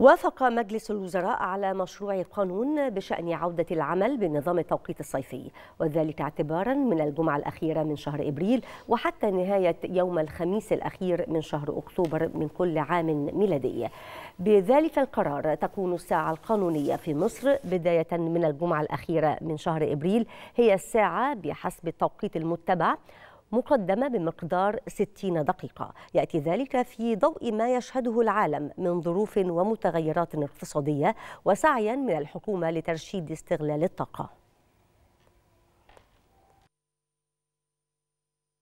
وافق مجلس الوزراء على مشروع قانون بشأن عودة العمل بنظام التوقيت الصيفي وذلك اعتبارا من الجمعة الأخيرة من شهر إبريل وحتى نهاية يوم الخميس الأخير من شهر أكتوبر من كل عام ميلادي بذلك القرار تكون الساعة القانونية في مصر بداية من الجمعة الأخيرة من شهر إبريل هي الساعة بحسب التوقيت المتبع مقدمة بمقدار 60 دقيقة يأتي ذلك في ضوء ما يشهده العالم من ظروف ومتغيرات اقتصادية وسعيا من الحكومة لترشيد استغلال الطاقة